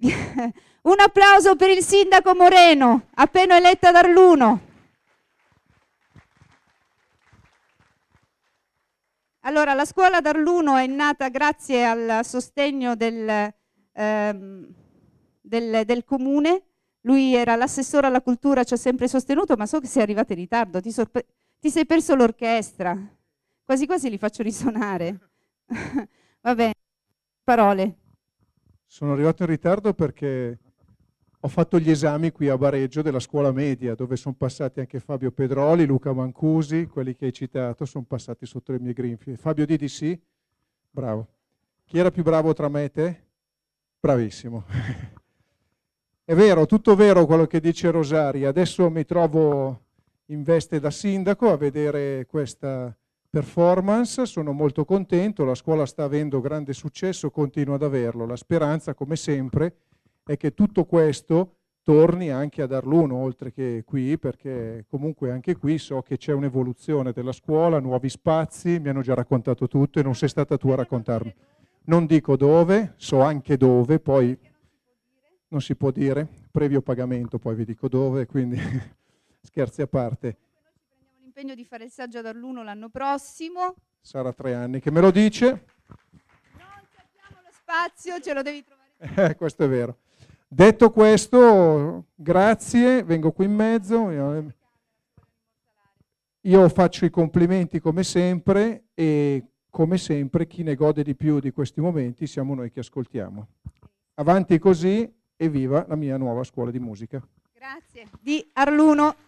Un applauso per il sindaco Moreno, appena eletta d'Arluno. Allora, la scuola d'Arluno è nata grazie al sostegno del, ehm, del, del comune. Lui era l'assessore alla cultura, ci ha sempre sostenuto, ma so che sei arrivato in ritardo, ti, ti sei perso l'orchestra. Quasi quasi li faccio risuonare. Va bene, parole. Sono arrivato in ritardo perché ho fatto gli esami qui a Bareggio della scuola media, dove sono passati anche Fabio Pedroli, Luca Mancusi, quelli che hai citato, sono passati sotto le mie grinfie. Fabio Didi sì? Bravo. Chi era più bravo tra me e te? Bravissimo. È vero, tutto vero quello che dice Rosaria. Adesso mi trovo in veste da sindaco a vedere questa performance, sono molto contento, la scuola sta avendo grande successo, continua ad averlo. La speranza, come sempre, è che tutto questo torni anche ad Arluno, oltre che qui, perché comunque anche qui so che c'è un'evoluzione della scuola, nuovi spazi, mi hanno già raccontato tutto e non sei stata tu a raccontarmi. Non dico dove, so anche dove, poi non si può dire, previo pagamento, poi vi dico dove, quindi scherzi a parte l'impegno di fare il saggio ad Arluno l'anno prossimo. Sarà tre anni che me lo dice. Non cerchiamo lo spazio, ce lo devi trovare. Eh, questo è vero. Detto questo, grazie, vengo qui in mezzo. Io faccio i complimenti come sempre e come sempre chi ne gode di più di questi momenti siamo noi che ascoltiamo. Avanti così e viva la mia nuova scuola di musica. Grazie. Di Arluno.